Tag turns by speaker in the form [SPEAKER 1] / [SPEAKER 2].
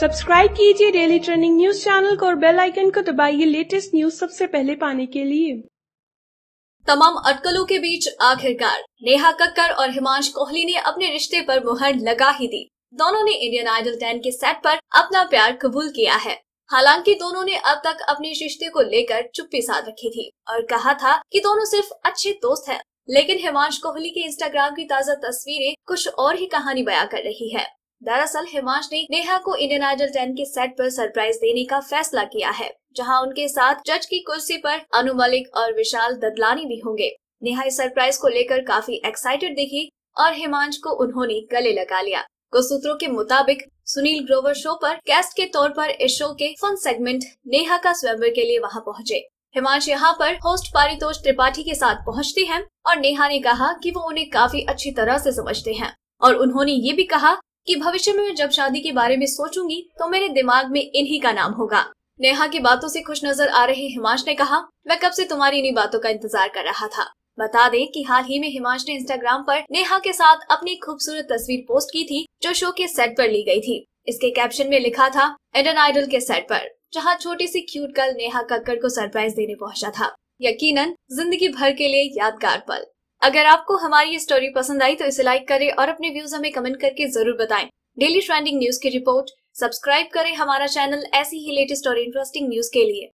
[SPEAKER 1] subscribe कीजिए daily trending news channel को और बेल आइकन को दबाइए लेटेस्ट न्यूज सबसे पहले पाने के लिए तमाम अटकलों के बीच आखिरकार नेहा कक्कर
[SPEAKER 2] और हिमांश कोहली ने अपने रिश्ते पर मुहर लगा ही दी दोनों ने इंडियन आइडल 10 के सेट पर अपना प्यार कबूल किया है हालांकि दोनों ने अब तक अपने रिश्ते को लेकर चुप्पी साध रखी थी और कहा था कि दोनों सिर्फ अच्छे दोस्त हैं लेकिन हिमांश कोहली के इंस्टाग्राम की ताज़ा तस्वीरें कुछ और ही कहानी बयां कर रही है दरअसल हिमांश ने नेहा को इंडियन आइडल 10 के सेट पर सरप्राइज देने का फैसला किया है जहां उनके साथ जज की कुर्सी पर अनु मलिक और विशाल ददलानी भी होंगे नेहा इस सरप्राइज को लेकर काफी एक्साइटेड दिखी और हिमांश को उन्होंने गले लगा लिया कुछ सूत्रों के मुताबिक सुनील ग्रोवर शो पर गेस्ट के तौर पर इस शो के फन सेगमेंट नेहा का स्वयंवर के लिए वहां पहुंचे हिमांश यहाँ पर होस्ट पारितोष त्रिपाठी के साथ पहुंचते हैं और नेहा ने कहा कि वो उन्हें काफी अच्छी तरह से समझते हैं और उन्होंने ये भी कहा कि भविष्य में जब शादी के बारे में सोचूंगी तो मेरे दिमाग में इन्हीं का नाम होगा नेहा की बातों से खुश नजर आ रहे हिमांश ने कहा मैं कब से तुम्हारी इन्हीं बातों का इंतजार कर रहा था बता दें कि हाल ही में हिमांश ने इंस्टाग्राम पर नेहा के साथ अपनी खूबसूरत तस्वीर पोस्ट की थी जो शो के सेट पर ली गई थी इसके कैप्शन में लिखा था इंडियन आइडल के सेट पर जहां छोटी सी क्यूट गर्ल नेहा कक्कड़ को सरप्राइज देने पहुंचा था यकीनन जिंदगी भर के लिए यादगार पल अगर आपको हमारी ये स्टोरी पसंद आई तो इसे लाइक करें और अपने व्यूज हमें कमेंट करके जरूर बताएं डेली ट्रेंडिंग न्यूज की रिपोर्ट सब्सक्राइब करें हमारा चैनल ऐसी ही लेटेस्ट और इंटरेस्टिंग न्यूज के लिए